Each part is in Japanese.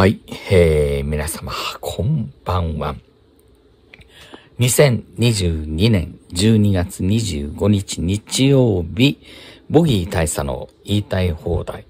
はい、えー、皆様、こんばんは。2022年12月25日日曜日、ボギー大佐の言いたい放題。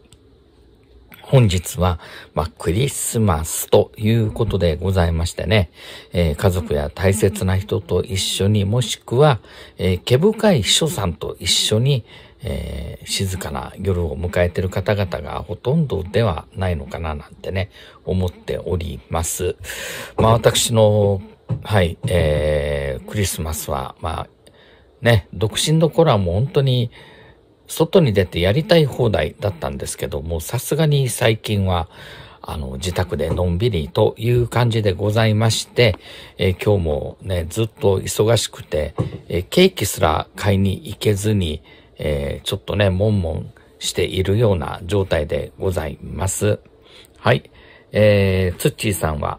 本日は、まあ、クリスマスということでございましてね、えー、家族や大切な人と一緒に、もしくは、えー、毛深い秘書さんと一緒に、えー、静かな夜を迎えてる方々がほとんどではないのかななんてね、思っております。まあ、私の、はい、えー、クリスマスは、まあ、ね、独身の頃はもう本当に、外に出てやりたい放題だったんですけども、さすがに最近は、あの、自宅でのんびりという感じでございまして、えー、今日もね、ずっと忙しくて、えー、ケーキすら買いに行けずに、えー、ちょっとね、もんもんしているような状態でございます。はい。えー、ツッチーさんは、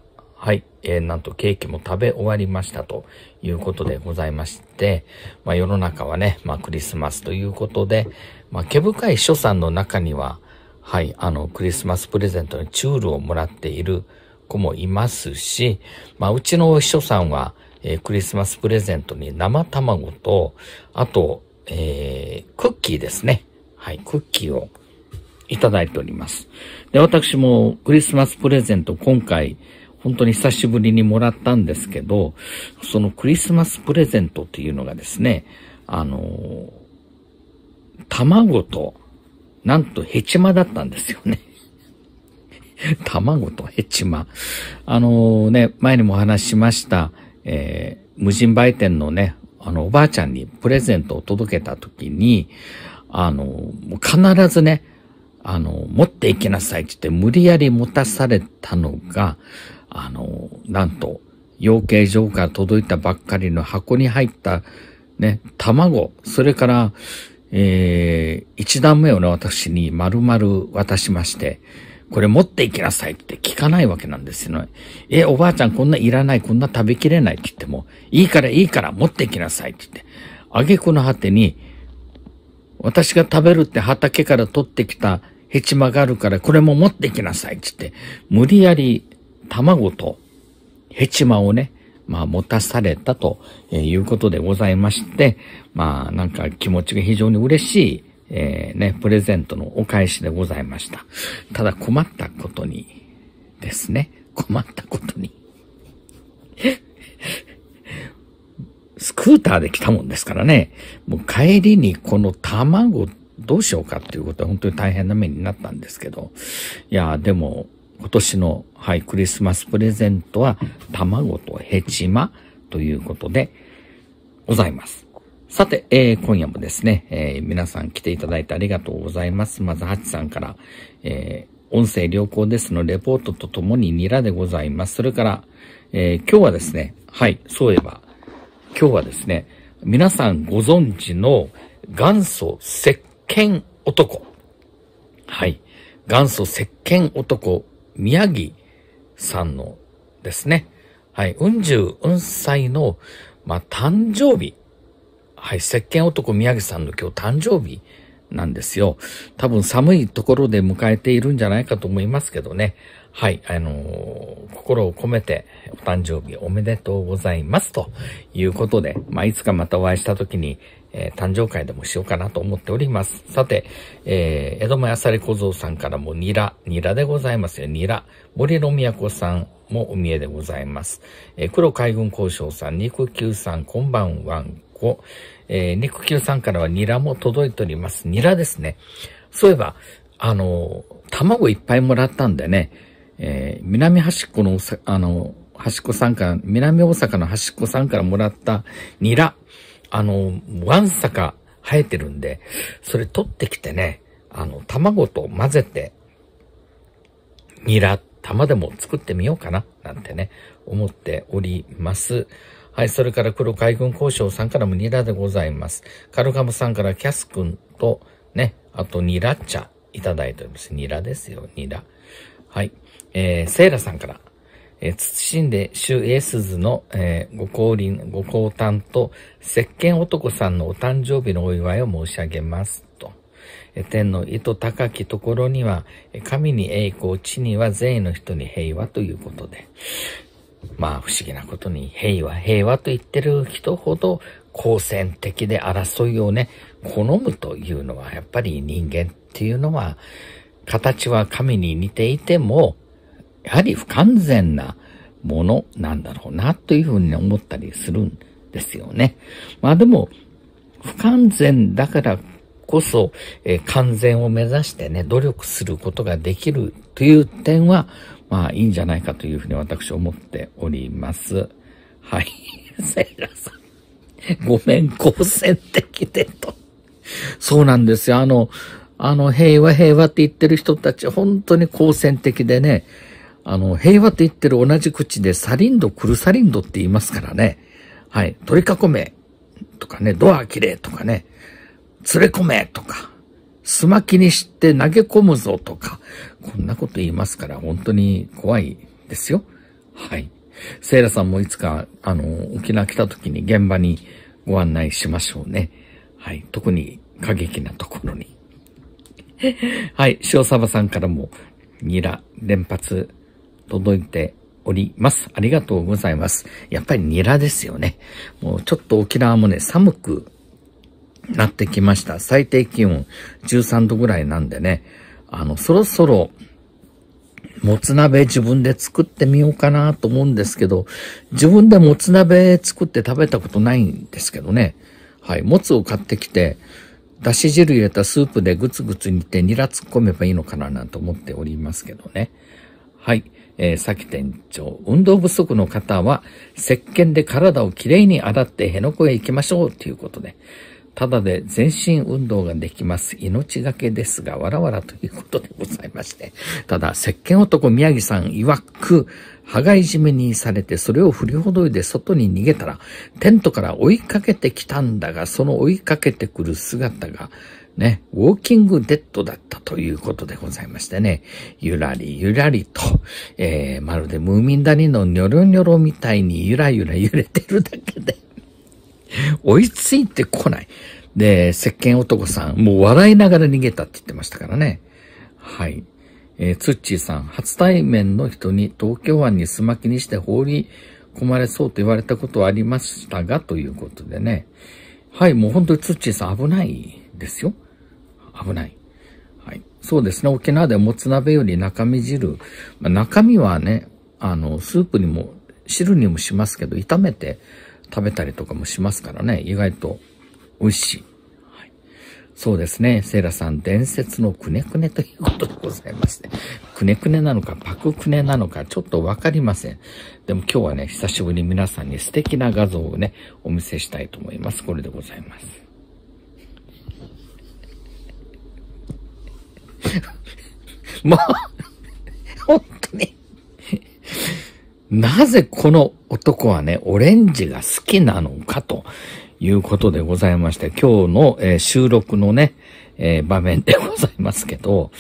えー、なんとケーキも食べ終わりましたということでございまして、まあ、世の中はね、まあ、クリスマスということで、まあ、毛深い書さんの中には、はい、あの、クリスマスプレゼントにチュールをもらっている子もいますし、まあ、うちの秘書さんは、えー、クリスマスプレゼントに生卵と、あと、えー、クッキーですね。はい、クッキーをいただいております。で、私もクリスマスプレゼント今回、本当に久しぶりにもらったんですけど、そのクリスマスプレゼントっていうのがですね、あの、卵と、なんとヘチマだったんですよね。卵とヘチマ。あのね、前にもお話しました、えー、無人売店のね、あの、おばあちゃんにプレゼントを届けた時に、あの、必ずね、あの、持っていきなさいって言って無理やり持たされたのが、あの、なんと、養鶏場から届いたばっかりの箱に入った、ね、卵、それから、えー、一段目をね、私に丸々渡しまして、これ持っていきなさいって聞かないわけなんですよ、ね。え、おばあちゃんこんないらない、こんな食べきれないって言っても、いいからいいから持っていきなさいって言って、あげこの果てに、私が食べるって畑から取ってきたヘチマがあるから、これも持っていきなさいって言って、無理やり卵とヘチマをね、まあ、持たされたということでございまして、まあ、なんか気持ちが非常に嬉しい、えー、ね、プレゼントのお返しでございました。ただ困ったことにですね、困ったことに スクーターで来たもんですからね、もう帰りにこの卵どうしようかっていうことは本当に大変な目になったんですけど、いや、でも、今年の、はい、クリスマスプレゼントは、卵とヘチマということで、ございます。さて、えー、今夜もですね、えー、皆さん来ていただいてありがとうございます。まず、ハチさんから、えー、音声良好ですのレポートとともにニラでございます。それから、えー、今日はですね、はい、そういえば、今日はですね、皆さんご存知の元祖石鹸男。はい、元祖石鹸男宮城さんのですね、はい、うんじゅうんいの、まあ、誕生日。はい、石鹸男宮城さんの今日誕生日なんですよ。多分寒いところで迎えているんじゃないかと思いますけどね。はい、あのー、心を込めてお誕生日おめでとうございますということで、まあ、いつかまたお会いした時に、えー、誕生会でもしようかなと思っております。さて、えー、江戸前あさり小僧さんからもニラ、ニラでございますよ、ニラ。森の都さんもお見えでございます。えー、黒海軍交渉さん、肉球さん、こんばんはんこ。えー、肉球さんからはニラも届いております。ニラですね。そういえば、あのー、卵いっぱいもらったんでね、えー、南端っこの、あの、端っこさんから、南大阪の端っこさんからもらったニラ、あの、ワンサカ生えてるんで、それ取ってきてね、あの、卵と混ぜて、ニラ、玉でも作ってみようかな、なんてね、思っております。はい、それから黒海軍交渉さんからもニラでございます。カルカムさんからキャス君と、ね、あとニラ茶いただいております。ニラですよ、ニラ。はい。えー、セイラさんから、えー、謹んで、主イエスズの、えー、ご降臨、ご降誕と、石鹸男さんのお誕生日のお祝いを申し上げます。と。えー、天の意図高きところには、神に栄光、地には善意の人に平和ということで。まあ、不思議なことに、平和、平和と言ってる人ほど、好戦的で争いをね、好むというのは、やっぱり人間っていうのは、形は神に似ていても、やはり不完全なものなんだろうなというふうに思ったりするんですよね。まあでも、不完全だからこそ、えー、完全を目指してね、努力することができるという点は、まあいいんじゃないかというふうに私思っております。はい。セイラさん。ごめん、光線的でと。そうなんですよ。あの、あの、平和平和って言ってる人たち、本当に好戦的でね、あの、平和って言ってる同じ口でサリンド、クルサリンドって言いますからね。はい。取り囲めとかね、ドアきれいとかね、連れ込めとか、すまきにして投げ込むぞとか、こんなこと言いますから、本当に怖いですよ。はい。セイラさんもいつか、あの、沖縄来た時に現場にご案内しましょうね。はい。特に過激なところに。はい、塩サバさんからもニラ連発届いております。ありがとうございます。やっぱりニラですよね。もうちょっと沖縄もね、寒くなってきました。最低気温13度ぐらいなんでね、あの、そろそろ、もつ鍋自分で作ってみようかなと思うんですけど、自分でもつ鍋作って食べたことないんですけどね。はい、もつを買ってきて、だし汁入れたスープでぐつぐつ煮てニラ突っ込めばいいのかななんて思っておりますけどね。はい。えー、さき店長、運動不足の方は、石鹸で体をきれいに洗って辺野古へ行きましょうということで。ただで全身運動ができます。命がけですが、わらわらということでございまして。ただ、石鹸男宮城さん曰く、羽交い締めにされて、それを振りほどいて外に逃げたら、テントから追いかけてきたんだが、その追いかけてくる姿が、ね、ウォーキングデッドだったということでございましてね、ゆらりゆらりと、えー、まるでムーミン谷のニョロニョロみたいにゆらゆら揺れてるだけで、追いついてこない。で、石鹸男さん、もう笑いながら逃げたって言ってましたからね。はい。えー、つっちーさん、初対面の人に東京湾にすまきにして放り込まれそうと言われたことはありましたが、ということでね。はい、もう本当につっちーさん危ないですよ。危ない。はい。そうですね。沖縄でもつ鍋より中身汁。まあ、中身はね、あの、スープにも、汁にもしますけど、炒めて食べたりとかもしますからね、意外と美味しい。はい、そうですね。セイラさん、伝説のくねくねということでございまして、くねくねなのか、パククネなのか、ちょっとわかりません。でも今日はね、久しぶりに皆さんに素敵な画像をね、お見せしたいと思います。これでございます。ま あなぜこの男はね、オレンジが好きなのかということでございまして、今日の、えー、収録のね、えー、場面でございますけど、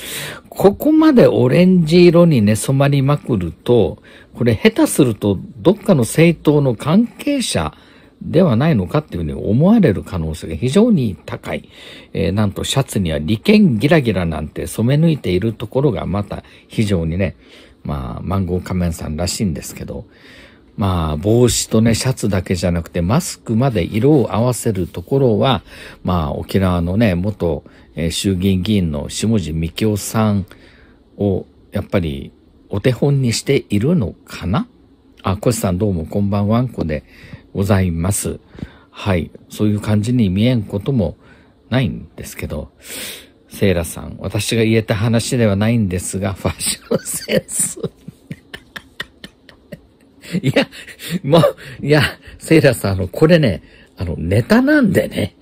ここまでオレンジ色にね、染まりまくると、これ下手するとどっかの政党の関係者ではないのかっていうふうに思われる可能性が非常に高い。えー、なんとシャツには利権ギラギラなんて染め抜いているところがまた非常にね、まあ、マンゴー仮面さんらしいんですけど、まあ、帽子とね、シャツだけじゃなくて、マスクまで色を合わせるところは、まあ、沖縄のね、元、衆議院議員の下地美京さんを、やっぱり、お手本にしているのかなあ、コシさんどうもこんばんはんこでございます。はい。そういう感じに見えんこともないんですけど、セイラさん。私が言えた話ではないんですが、ファッションセンス。いや、もう、いや、セイラさん、あの、これね、あの、ネタなんでね。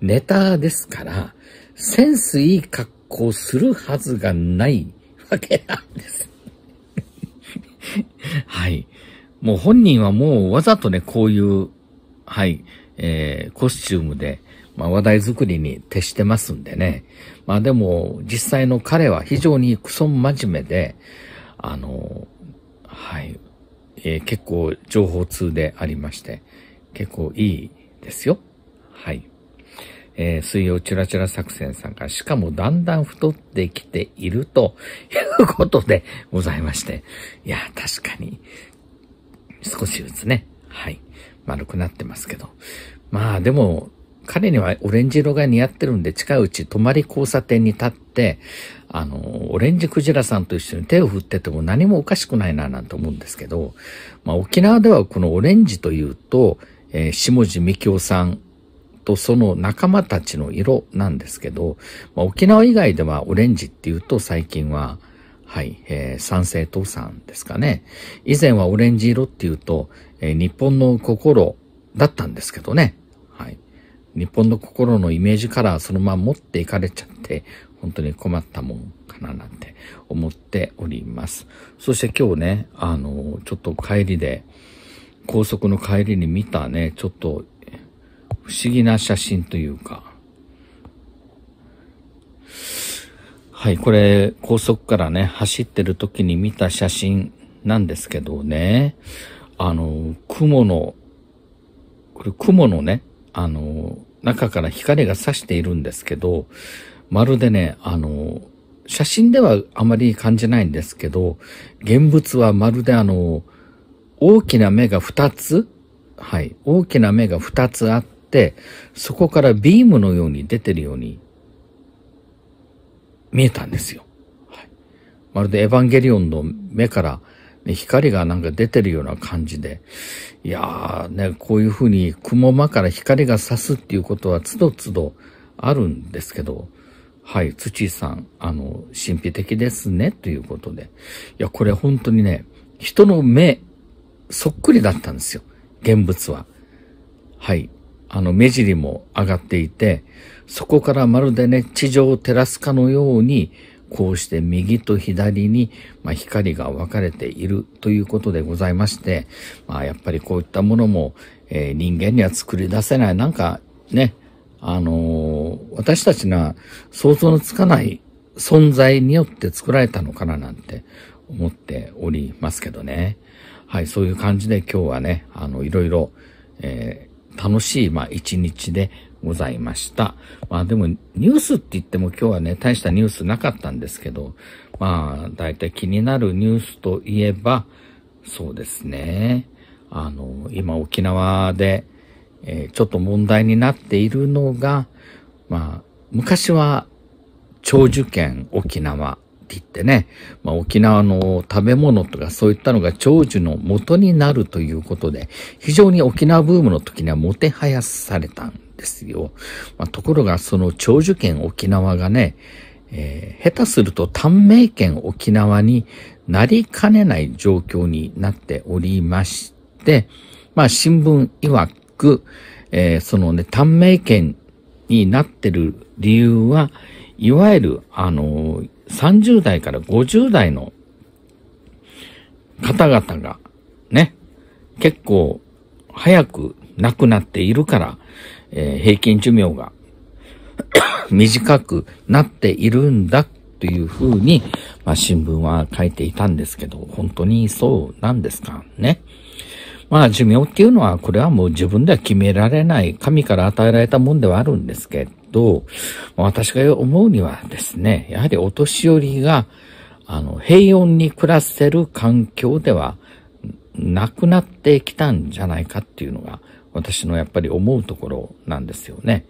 ネタですから、センスいい格好するはずがないわけなんです。はい。もう本人はもうわざとね、こういう、はい、えー、コスチュームで、まあ、話題作りに徹してますんでね。まあでも、実際の彼は非常にクソ真面目で、あの、はい、えー、結構情報通でありまして、結構いいですよ。はい。えー、水曜チラチラ作戦さんが、しかもだんだん太ってきていると いうことでございまして。いや、確かに、少しずつね、はい、丸くなってますけど。まあでも、彼にはオレンジ色が似合ってるんで近いうち泊まり交差点に立って、あの、オレンジクジラさんと一緒に手を振ってても何もおかしくないななんて思うんですけど、まあ沖縄ではこのオレンジというと、えー、下地美京さんとその仲間たちの色なんですけど、まあ、沖縄以外ではオレンジっていうと最近は、はい、えー、賛成党さんですかね。以前はオレンジ色っていうと、えー、日本の心だったんですけどね。日本の心のイメージカラーそのまま持っていかれちゃって、本当に困ったもんかななんて思っております。そして今日ね、あの、ちょっと帰りで、高速の帰りに見たね、ちょっと不思議な写真というか、はい、これ高速からね、走ってる時に見た写真なんですけどね、あの、雲の、これ雲のね、あの、中から光が差しているんですけど、まるでね、あの、写真ではあまり感じないんですけど、現物はまるであの、大きな目が2つ、はい、大きな目が2つあって、そこからビームのように出てるように見えたんですよ。はい、まるでエヴァンゲリオンの目から光がなんか出てるような感じで、いやーね、こういうふうに雲間から光が差すっていうことはつどつどあるんですけど、はい、土井さん、あの、神秘的ですね、ということで。いや、これ本当にね、人の目、そっくりだったんですよ、現物は。はい。あの、目尻も上がっていて、そこからまるでね、地上を照らすかのように、こうして右と左に、ま光が分かれているということでございまして、まあ、やっぱりこういったものも、えー、人間には作り出せない、なんかね、あのー、私たちが想像のつかない存在によって作られたのかななんて思っておりますけどね。はい、そういう感じで今日はね、あの、いろいろ、えー、楽しい、まあ、一日でございました。まあでもニュースって言っても今日はね、大したニュースなかったんですけど、まあ大体気になるニュースといえば、そうですね。あの、今沖縄で、えー、ちょっと問題になっているのが、まあ昔は長寿県沖縄って言ってね、まあ、沖縄の食べ物とかそういったのが長寿の元になるということで、非常に沖縄ブームの時にはもてはやされたんですよ。まあ、ところが、その長寿県沖縄がね、えー、下手すると短命県沖縄になりかねない状況になっておりまして、まあ新聞曰く、えー、そのね、短命県になってる理由は、いわゆる、あのー、30代から50代の方々が、ね、結構早く亡くなっているから、えー、平均寿命が 短くなっているんだというふうに、まあ、新聞は書いていたんですけど、本当にそうなんですかね。まあ寿命っていうのは、これはもう自分では決められない、神から与えられたもんではあるんですけど、私が思うにはですね、やはりお年寄りが、あの、平穏に暮らせる環境ではなくなってきたんじゃないかっていうのが、私のやっぱり思うところなんですよね。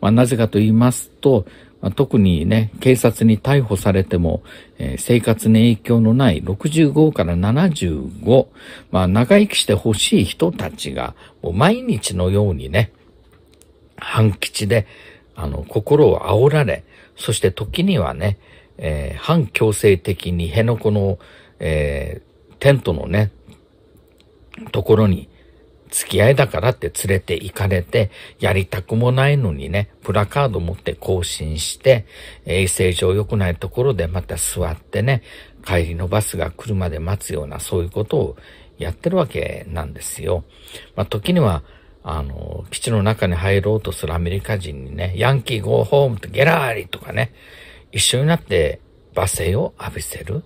まあ、なぜかと言いますと、まあ、特にね、警察に逮捕されても、えー、生活に影響のない65から75、まあ、長生きしてほしい人たちが、毎日のようにね、半吉で、あの、心を煽られ、そして時にはね、えー、反強制的に辺野古の、えー、テントのね、ところに付き合いだからって連れて行かれて、やりたくもないのにね、プラカード持って更新して、衛生上良くないところでまた座ってね、帰りのバスが来るまで待つような、そういうことをやってるわけなんですよ。まあ、時には、あの、基地の中に入ろうとするアメリカ人にね、ヤンキーゴーホームとゲラーリとかね、一緒になって罵声を浴びせる。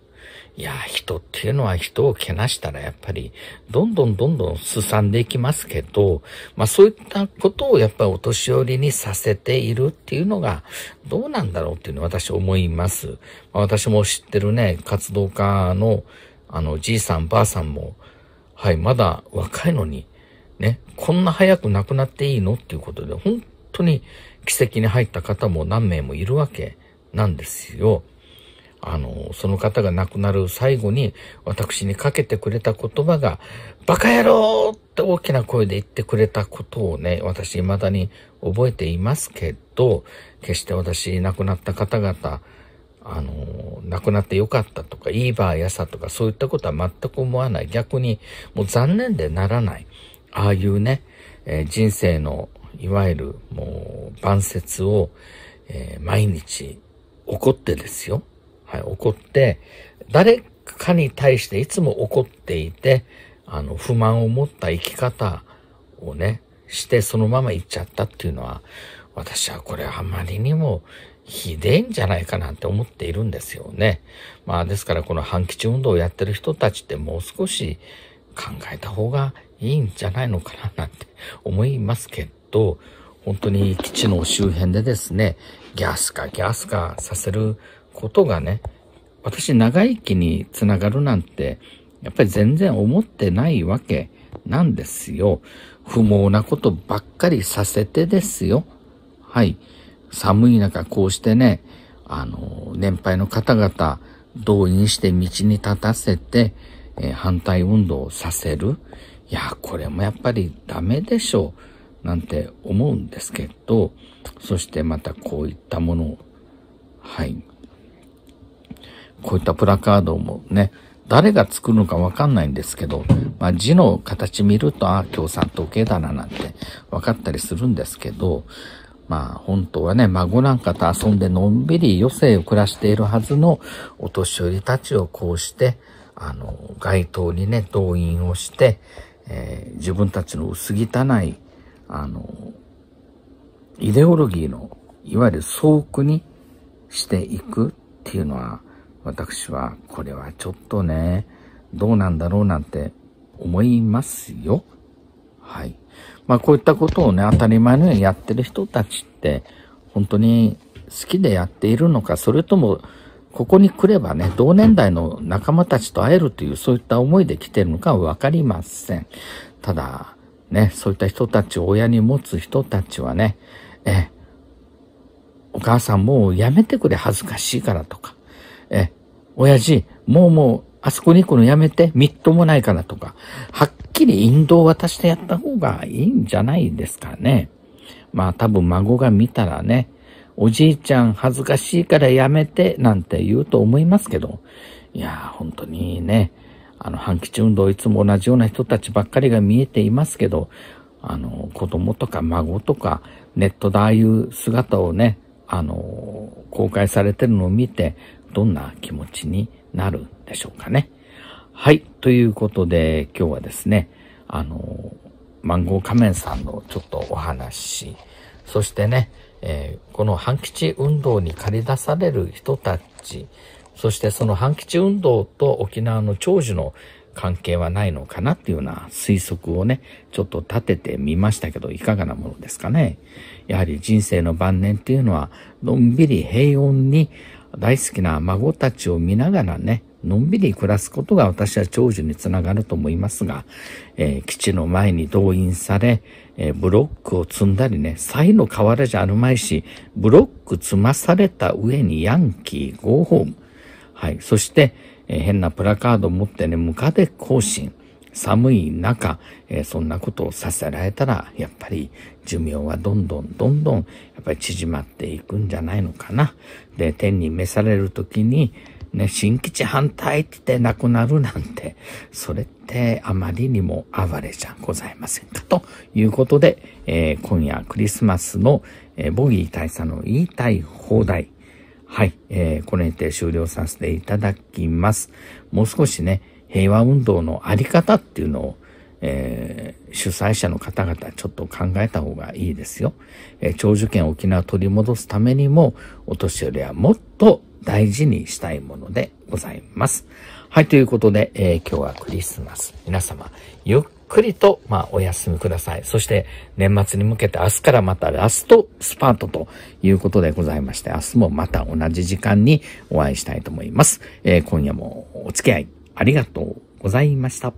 いや、人っていうのは人をけなしたらやっぱりどんどんどんどんすさんでいきますけど、まあそういったことをやっぱりお年寄りにさせているっていうのがどうなんだろうっていうのは私思います。まあ、私も知ってるね、活動家のあのじいさんばあさんも、はい、まだ若いのに、ね、こんな早く亡くなっていいのっていうことで、本当に奇跡に入った方も何名もいるわけなんですよ。あの、その方が亡くなる最後に、私にかけてくれた言葉が、バカ野郎って大きな声で言ってくれたことをね、私未だに覚えていますけど、決して私亡くなった方々、あの、亡くなってよかったとか、いいばあやさとか、そういったことは全く思わない。逆に、もう残念でならない。ああいうね、えー、人生の、いわゆる、もう、晩節を、えー、毎日、怒ってですよ。はい、怒って、誰かに対していつも怒っていて、あの、不満を持った生き方をね、してそのまま行っちゃったっていうのは、私はこれあまりにもひでえんじゃないかなって思っているんですよね。まあですからこの反基地運動をやってる人たちってもう少し考えた方がいいんじゃないのかななんて思いますけど、本当に基地の周辺でですね、ギャスかギャスかさせることがね、私長生きにつながるなんて、やっぱり全然思ってないわけなんですよ。不毛なことばっかりさせてですよ。はい。寒い中こうしてね、あの、年配の方々、動員して道に立たせて、えー、反対運動をさせる。いや、これもやっぱりダメでしょう。なんて思うんですけど、そしてまたこういったものを、はい、こういったプラカードもね、誰が作るのかわかんないんですけど、まあ、字の形見ると、ああ、共産党系だななんて分かったりするんですけど、まあ本当はね、孫なんかと遊んでのんびり余生を暮らしているはずのお年寄りたちをこうして、あの、街頭にね、動員をして、えー、自分たちの薄汚い、あの、イデオロギーの、いわゆる総区にしていくっていうのは、私はこれはちょっとね、どうなんだろうなんて思いますよ。はい。まあこういったことをね、当たり前のようにやってる人たちって、本当に好きでやっているのか、それとも、ここに来ればね、同年代の仲間たちと会えるという、そういった思いで来てるのかわかりません。ただ、ね、そういった人たちを親に持つ人たちはね、え、お母さんもうやめてくれ、恥ずかしいからとか、え、親父、もうもう、あそこに行くのやめて、みっともないからとか、はっきり引導を渡してやった方がいいんじゃないですかね。まあ多分孫が見たらね、おじいちゃん恥ずかしいからやめて、なんて言うと思いますけど、いやー本当にね、あの、反吉運動いつも同じような人たちばっかりが見えていますけど、あの、子供とか孫とか、ネットでああいう姿をね、あの、公開されてるのを見て、どんな気持ちになるんでしょうかね。はい。ということで、今日はですね、あの、マンゴー仮面さんのちょっとお話、そしてね、えー、この半吉運動に駆り出される人たち、そしてその半吉運動と沖縄の長寿の関係はないのかなっていうような推測をね、ちょっと立ててみましたけど、いかがなものですかね。やはり人生の晩年っていうのは、のんびり平穏に、大好きな孫たちを見ながらね、のんびり暮らすことが私は長寿につながると思いますが、えー、基地の前に動員され、えー、ブロックを積んだりね、才の代わじゃあるまいし、ブロック積まされた上にヤンキー、ゴーホーム。はい。そして、えー、変なプラカードを持ってね、ムカデ行進。寒い中、えー、そんなことをさせられたら、やっぱり寿命はどんどんどんどん、やっぱり縮まっていくんじゃないのかな。で、天に召される時に、ね、新基地反対って言って亡くなるなんて、それってあまりにも哀れじゃございませんか。ということで、えー、今夜クリスマスの、えー、ボギー大佐の言いたい放題。はい、えー、これにて終了させていただきます。もう少しね、平和運動のあり方っていうのを、えー、主催者の方々ちょっと考えた方がいいですよ。えー、長寿県沖縄を取り戻すためにも、お年寄りはもっと大事にしたいものでございます。はい、ということで、えー、今日はクリスマス。皆様、ゆっくりと、まあ、お休みください。そして、年末に向けて明日からまたラストスパートということでございまして、明日もまた同じ時間にお会いしたいと思います。え今夜もお付き合いありがとうございました。